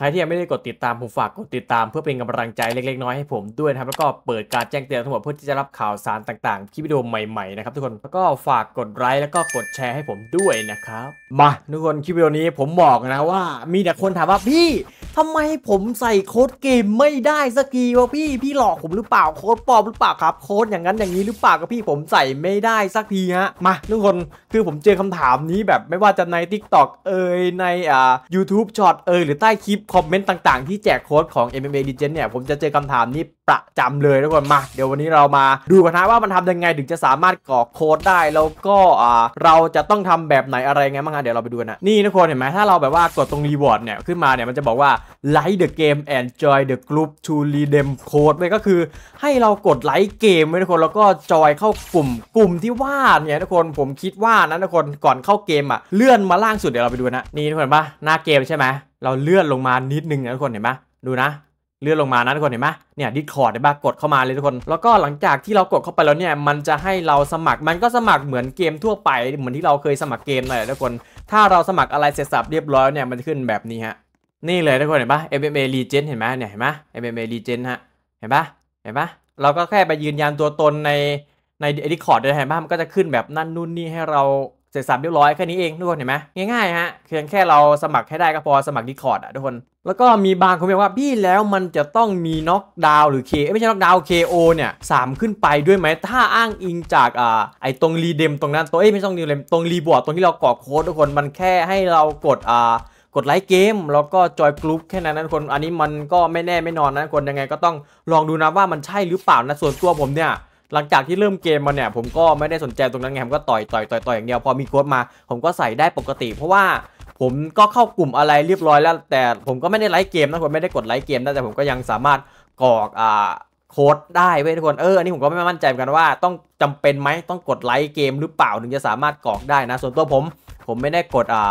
ใครที่ยังไม่ได้กดติดตาม ผมฝากกดติดตามเพื่อเป็นกำลังใจเล็กๆน้อยให้ผมด้วยนะครับแล้วก็เปิดการแจ้งเตือนทั้งหมดเพื่อที่จะรับข่าวสารต่างๆคลิปวิดีโอใหม่ๆนะครับทุกคนแล้วก็ฝากกดไลค์แล้วก็กดแชร์ให้ผมด้วยนะครับ มา ทุกคนคลิปวิดีโอนี้ผมบอกนะว่ามีแต่คนถามว่าพี่ทำไมผมใส่โค้ดเกมไม่ได้สักทีวะพี่พี่หลอกผมหรือเปล่าโค้ดปลอมหรือเปล่าครับโค้ดอย่างนั้นอย่างนี้หรือเปล่ากับพี่ผมใส่ไม่ได้สักทีฮะมาทุกคนคือผมเจอคำถามนี้แบบไม่ว่าจะในทิกตอกเอ่ยในอ่ายูทูบช็อตเอ่ยหรือใต้คลิปคอมเมนต์ต่างๆ ที่แจกโค้ดของ MMA Legend เนี่ย ผมจะเจอคำถามนี้ประจำเลยทุกคน มา เดี๋ยววันนี้เรามาดูกันนะว่ามันทำยังไงถึงจะสามารถกรอกโค้ดได้ แล้วก็เราจะต้องทำแบบไหนอะไรไงบ้างฮะเดี๋ยวเราไปดูนะ นี่ทุกคนเห็นไหมถ้าเราแบบว่ากดตรงรีวอร์ดเนี่ยขึ้นมาเนี่ย มันจะบอกว่า like the game and join the group to redeem code ไลยก็คือให้เรากดไลค์เกมไว้ทุกคนแล้วก็จอยเข้ากลุ่มกลุ่มที่ว่าเนี่ยทุกคนผมคิดว่านะทุกคนก่อนเข้าเกมอ่ะ เลื่อนมาล่างสุด เดี๋ยวเราไปดูนะ นี่ทุกคนปะหน้าเกมใช่ไหมเราเลื่อนลงมานิดนึงนะทุกคนเห็นไหมดูนะ เลื่อนลงมานะทุกคนเห็นไหมเนี่ยดิสคอร์ดได้ปะกดเข้ามาเลยทุกคนแล้วก็หลังจากที่เรากดเข้าไปแล้วเนี่ยมันจะให้เราสมัครมันก็สมัครเหมือนเกมทั่วไป เหมือนที่เราเคยสมัครเกมเลยทุกคน ถ้าเราสมัครอะไรเสร็จสับเรียบร้อยเนี่ยมันจะขึ้นแบบนี้ฮะนี่เลยทุกคนเห็นปะ MMA Legend เห็นไหมเนี่ยเห็นไหม MMA Legend ฮะเห็นปะเห็นปะเราก็แค่ไปยืนยันตัวตนในในดิสคอร์ดได้เห็นปะมันก็จะขึ้นแบบนั่นนู่นนี่ให้เราเสร็จสับเรียบร้อยแค่นี้เองทุกคนเห็นไหมง่ายๆฮะเพียงแค่เราสมัครให้ได้ก็พอสมัครดีคอร์ดอ่ะทุกคน แล้วก็มีบางคนบอกว่า พี่แล้วมันจะต้องมีน็อกดาวหรือเคไม่ใช่น็อกดาวเคโอเนี่ยสามขึ้นไปด้วยไหม ถ้าอ้างอิงจากอ่าไอตรงรีเดมตรงนั้นตัวเอ้ยไม่ต้องรีเดมตรงรีบวกตรงที่เรากรอกโค้ดทุกคนมันแค่ให้เรากดอ่ากดไลค์เกมแล้วก็จอยกลุ่มแค่นั้นนะคนอันนี้มันก็ไม่แน่ไม่นอนนะคนยังไงก็ต้องลองดูนะว่ามันใช่หรือเปล่านะส่วนตัวผมเนี่ยหลังจากที่เริ่มเกมมาเนี่ยผมก็ไม่ได้สนใจตรงนั้นไงผมก็ต่อยต่อยต่อยต่อยอย่างเดียวพอมีโค้ดมา ผมก็ใส่ได้ปกติ เพราะว่าผมก็เข้ากลุ่มอะไรเรียบร้อยแล้ว แต่ผมก็ไม่ได้ไลค์เกมนะผมไม่ได้กดไลค์เกมนะแต่ผมก็ยังสามารถกรอกอ่าโค้ดได้เว้ยทุกคนเอออันนี้ผมก็ไม่มั่นใจเหมือนกันว่าต้องจำเป็นไหมต้องกดไลค์เกมหรือเปล่าถึงจะสามารถกรอกได้นะส่วนตัวผมผมไม่ได้กดอ่า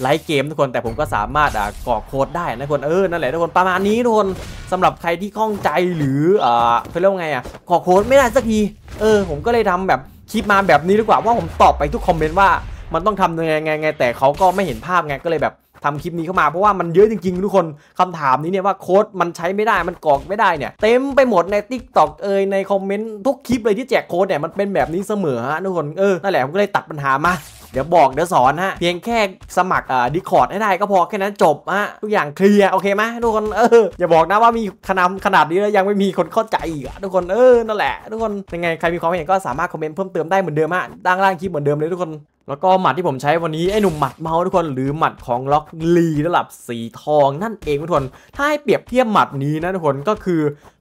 ไลค์เกมทุกคนแต่ผมก็สามารถอ่ากรอกโค้ดได้นะคนเออนั่นแหละทุกคนประมาณนี้ทุกคนสำหรับใครที่ข้องใจหรืออ่าเขาเรียกว่าไงอ่ะกรอกโค้ดไม่ได้สักทีเออ ผมก็เลยทำแบบคลิปมาแบบนี้ดีกว่าว่าผมตอบไปทุกคอมเมนต์ว่ามันต้องทำยังไงไงไงแต่เขาก็ไม่เห็นภาพไงก็เลยแบบทำคลิปนี้เข้ามาเพราะว่ามันเยอะจริงๆทุกคนคำถามนี้เนี่ยว่าโค้ดมันใช้ไม่ได้มันกรอกไม่ได้เนี่ย เต็มไปหมดใน t ิ k t o กเอยในคอมเมนต์ทุกคลิปเลยที่แจกโค้ดเนี่ย มันเป็นแบบนี้เสมอฮะทุกคนเออนั่นแหละผมก็เลยตัดปัญหามาเดี๋ยวบอกเดี๋ยวสอนฮะเพียงแค่สมัครอ่าดีคอร์ดให้ได้ก็พอแค่นั้นจบฮะทุกอย่างเคลียร์โอเคไหมทุกคนเอออย่าบอกนะว่ามีขนาดขนาดนี้แล้ว ยังไม่มีคนเข้าใจอีกทุกคนเออ นั่นแหละทุกคนยังไงใครมีความเห็นก็สามารถคอมเมนต์เพิ่มเติมได้เหมือนเดิมฮะด้านล่างคลิปเหมือนเดิมเลยทุกคนแล้วก็หมัดที่ผมใช้วันนี้ ไอ้หนุ่มหมัดเมาทุกคน หรือหมัดของล็อกลีระดับสีทอง นั่นเองทุกคนถ้าให้เปรียบเทียบหมัดนี้นะทุกคนก็คือ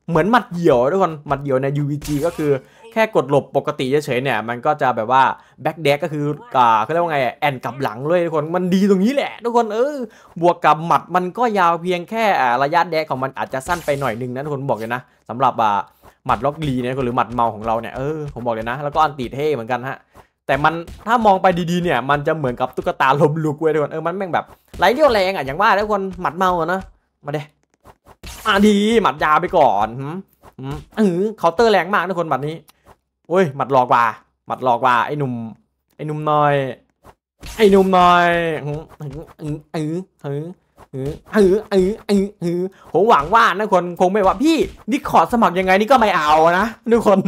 เหมือนหมัดเหี่ยวทุกคนหมัดเหี่ยวใน UVG ก็คือแค่กดหลบปกติเฉยๆเนี่ย มันก็จะแบบว่าแบ็กเด็กก็คืออ่าเขาเรียกว่าไงแอนกลับหลังเลยทุกคนมันดีตรงนี้แหละทุกคนเออ บวกกับหมัดมันก็ยาวเพียงแค่ระยะแด็กของมันอาจจะสั้นไปหน่อยนึงนะทุกคนบอกเลยนะสำหรับอ่าหมัดล็อกลีเนี่ยหรือหมัดเมาของเราเนี่ยเออผมบอกเลยนะ แล้วก็อันตีเท่เหมือนกันฮะแต่มันถ้ามองไปดีๆเนี่ย มันจะเหมือนกับตุ๊กตาลมลุกเว้ยทุกคนเออมันแม่งแบบไรเดี่ยวแรงอ่ะอย่างว่าทุกคนหมัดเมาเนาะมาเด้อ่ะดีหมัดยาไปก่อนอืมอืมเออเคาน์เตอร์แรงมากทุกคนหมัดนี้โอ้ยหมัดหลอกว่าหมัดหลอกว่าไอ้หนุ่ม ไอ้หนุ่มน้อย ไอ้หนุ่มน้อยือือือือือือหผมหวังว่านะคนคงไม่ว่าพี่ีิคอสมัครยังไงนี่ก็ไม่เอานะทุกคน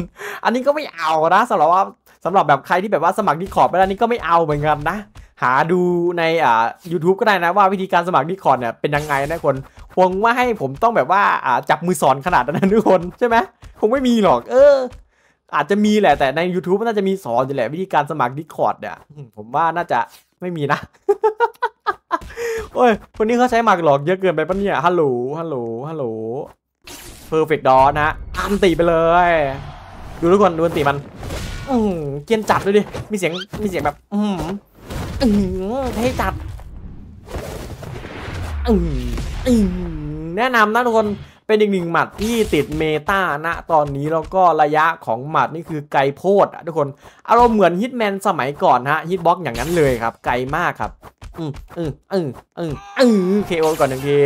อันนี้ก็ไม่เอานะสำหรับว่าสำหรับแบบใครที่แบบว่าสมัครีิคอไปแล้วนี่ก็ไม่เอาเหมือนกันนะ หาดูในอ่า YouTube ก็ได้นะ ว่าวิธีการสมัครนิคอรเนี่ยเป็นยังไงนะคน คงว่าให้ผมต้องแบบว่าอ่าจับมือสอนขนาดนั้นทุกคนใช่ไหมคงไม่มีหรอก เอออาจจะมีแหละแต่ใน YouTube มันน่าจะมีสอนอยู่แหละ วิธีการสมัคร Discord เนี่ยผมว่าน่าจะไม่มีนะ โอ้ยคนนี้เขาใช้หมากหลอกเยอะเกินไปปะเนี่ยฮัลโหลฮัลโหลฮัลโหลเพอร์เฟกต์ดอนะอันตีไปเลย ดูทุกคนดูอันตีมันอืมเกียนจัดเลยดิมีเสียงมีเสียงแบบ อืมอืมเท่จัดอืมอืมแนะนำนะทุกคนเป็นอีกหนึ่งหมัดที่ติดเมตาณตอนนี้แล้วก็ระยะของหมัดนี่คือไกลโพดทุกคนอารมณ์เหมือนฮิตแมนสมัยก่อนฮะฮิตบ็อกอย่างนั้นเลยครับ ไกลมากครับอืมอืมอืมอืมอืมเคโอก่อนหนึ่งที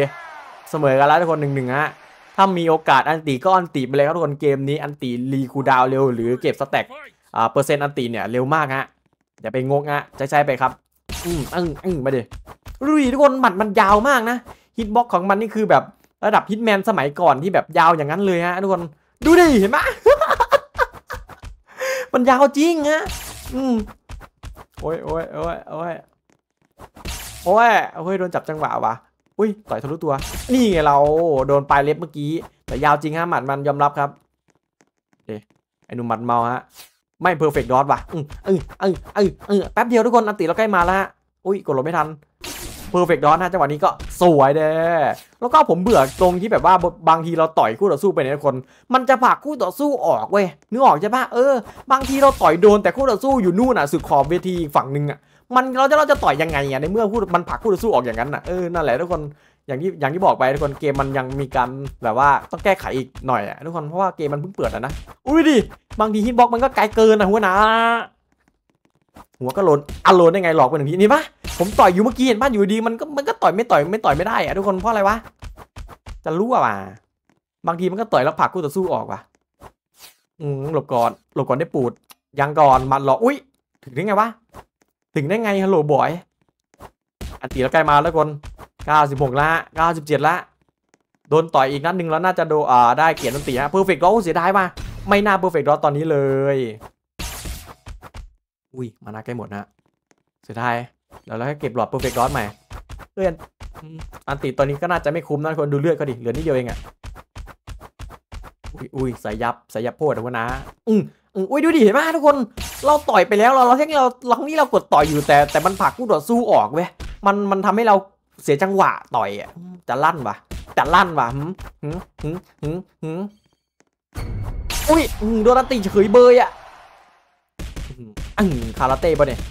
เสมอกันแล้วทุกคนหนึ่งหนึ่งฮะถ้ามีโอกาสอันตีก็อันตีไปเลยครับทุกคนเกมนี้อันตีรีคูดาวเร็วหรือเก็บสแต็กอ่าเปอร์เซ็นต์อันตีเนี่ยเร็วมากฮะอย่าไปงกฮะใช้้ไปครับอืมอืมอืมมาดิรุยทุกคนหมัดมันยาวมากนะฮิตบ็อกของมันนี่คือแบบระดับฮิตแมนสมัยก่อนที่แบบยาวอย่างนั้นเลยฮะทุกคนดูดิเห็นไหมมันยาวจริงฮะอืมโอ้ยโอ้ยโอ้ยโอ้ยโอ้ยโอ้ย โดนจับจังหวะวะอุ้ยต่อยทะลุตัว นี่ไงเราโดนปลายเล็บเมื่อกี้ แต่ยาวจริงฮะหมัดมันยอมรับครับเอ๊ะไอ้หนุ่มหมัดเมาฮะไม่เพอร์เฟกต์ดอทว่ะอืออืออืออือแป๊บเดียวทุกคนอันติเราใกล้มาแล้วฮะอุ้ย กดลบไม่ทันเพอร์เฟกต์ดอนนะจังหวะนี้ก็สวยเด้แล้วก็ผมเบื่อตรงที่แบบว่าบางทีเราต่อยคู่ต่อสู้ไปเนี่ยคน มันจะผลักคู่ต่อสู้ออกเว้ยนึกออกใช่ปะเออ บางทีเราต่อยโดนแต่คู่ต่อสู้อยู่นู่นอ่ะสุดขอบเวทีฝั่งหนึ่งอ่ะ มันเราจะเราจะต่อยยังไงอ่ะในเมื่อคู่มันผลักคู่ต่อสู้ออกอย่างนั้นอ่ะเออ นั่นแหละทุกคน อย่างที่อย่างที่บอกไปทุกคนเกมมันยังมีการแบบว่าต้องแก้ไขอีกหน่อยอ่ะทุกคน เพราะว่าเกมมันเพิ่งเปิดอ่ะนะ อุ้ยดิบางทีฮิตบ็อกมันก็ไกลเกินนะหัวหนาหัวก็โลนอโลนได้ไงหลอกไปหนึ่งทีนี่ปะผมต่อยอยู่เมื่อกี้เห็นปานอยู่ดีมันก็มันก็ต่อยไม่ต่อยไม่ต่อยไม่ได้อะทุกคน เพราะอะไรวะ จะรั่วว่ะ บางทีมันก็ต่อยแล้วผักคู่ต่อสู้ออกว่ะอืมหลบก่อน หลบก่อนได้ปูด ยังก่อน มา หลอกอุ้ย ถึงได้ไงวะ ถึงได้ไงฮัลโหลบอย อันตีแล้วใกล้มาแล้วคน 96 ละ 97 ละ โดนต่อยอีกนัดหนึ่งแล้วน่าจะโดอ่าได้เกียรตัดนตรีฮะเพอร์เฟกต์เราเสียดายมาไม่น่าเพอร์เฟกต์เราตอนนี้เลยอุ้ยมานาใกล้หมดนะสุดท้ายเราแล้วก็เก็บหลอดเปอร์เฟกต์้อนใหม่เพื่อนอันติตอนนี้ก็น่าจะไม่คุ้มนะคนดูเลือดก็ดิเหลือนิดเดียวเองอะอุ้ยอุ้ยสายยับสายยับโพดนะอืออืออุ้ยดูดิเห็นไหมทุกคนเราต่อยไปแล้วเราเราที่เราหลังนี้เรากดต่อยอยู่แต่แต่มันผักกูดตดสู้ออกเว้ยมันมันทำให้เราเสียจังหวะต่อยอ่ะจะลั่นวะจะลั่นวะหืึหืหืหือุ้ยโดนตีเฉยเบยอ่ะอืมคาราเต้ปะเนี่ย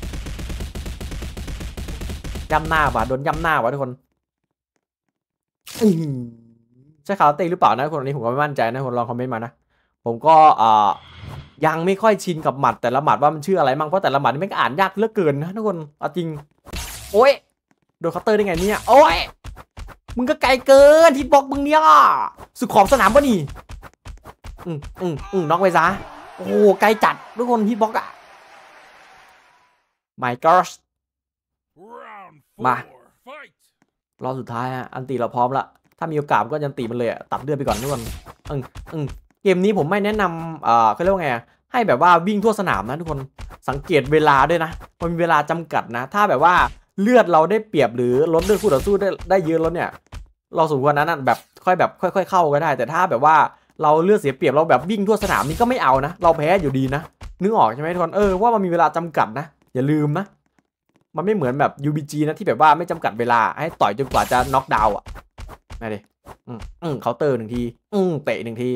ย่ำหน้าว่ะโดนย่ำหน้าว่ะทุกคนอืมใช่คาราเต้หรือเปล่านะคนนี้ผมก็ไม่มั่นใจนะคนลองคอมเมนต์มานะ ผมก็อ่ายังไม่ค่อยชินกับหมัดแต่ละหมัดว่ามันชื่ออะไรมั่งเพราะแต่ละหมัดนีไม่ก็อ่านยากเหลือเกินนะทุกคนจริง โอ้ยโดนคาเตอร์ได้ไงเนี่ยโอ้ยมึงก็ไกลเกินทิดบอกมึงเนี่ยสุดขอบสนามปะนี่อืมอืมอืมน้องไวซะาโอ้ไกลจัดทุกคนฮิตบ็อกอะมายกอสมารอสุดท้ายฮะอันตีเราพร้อมละถ้ามีโอกาสก็ยันตีมันเลย ตัดเลือดไปก่อนทุกคนอึ้งอึ้งเกมนี้ผมไม่แนะนำอ่าเขาเรียกว่าไงให้แบบว่าวิ่งทั่วสนามนะทุกคนสังเกตเวลาด้วยนะมันมีเวลาจำกัดนะ ถ้าแบบว่าเลือดเราได้เปรียบหรือลดเลือดคู่ต่อสู้ได้ได้เยอะแล้วเนี่ย เราสมควรนั้นแบบค่อยแบบ ค่อย ๆ เข้าก็ได้ แต่ถ้าแบบว่าเราเลือดเสียเปรียบเราแบบวิ่งทั่วสนามนี่ก็ไม่เอานะ เราแพ้อยู่ดีนะนึกออกใช่ไหมทุกคนเออว่ามันมีเวลาจำกัดนะอย่าลืมนะ มันไม่เหมือนแบบ UBG นะ ที่แบบว่าไม่จำกัดเวลา ให้ต่อยจนกว่าจะน็อกดาวอ่ะนี่นดิอืมเคาน์เตอร์หนึ่งที อืมเตะหนึ่งที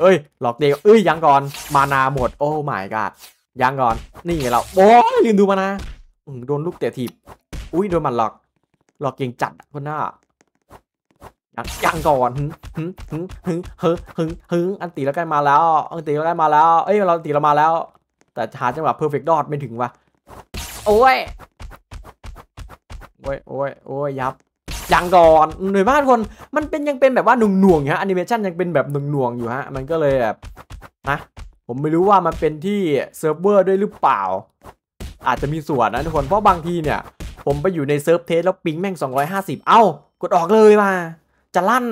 เอ้ย หลอกเดียวเอ้ย ยังก่อน มานาหมด โอ้ my god ยังก่อน นี่ไงเราโอ้ยยืนดูมานาอืมโดนลูกเตะถีบ อุ้ยโดนมันหลอก หลอกเก่งจัดคนหน้า ยังยังก่อนหึหึหึหึหึหึหึอันตีแล้วใกล้มาแล้ว อันตีแล้วใกล้มาแล้ว เอ้ยเราตีเรามาแล้ว แต่หาจังหวะเพอร์เฟกต์ดอทไม่ถึงว่ะโอ้ยโอ้ย โอ้ย โอ้ย ยับ ยังก่อนหน่วยบ้านคน มันเป็นยังเป็นแบบว่าหน่วงหน่วงฮะแอนิเมชันยังเป็นแบบหน่วงหน่วงอยู่ฮะ มันก็เลยแบบ นะ ผมไม่รู้ว่ามันเป็นที่เซิร์ฟเวอร์ด้วยหรือเปล่า อาจจะมีส่วนนะ ทุกคนเพราะบางทีเนี่ย ผมไปอยู่ในเซิร์ฟเทสแล้วปิงแม่ง250 เอ้า กดออกเลยมา จะลั่น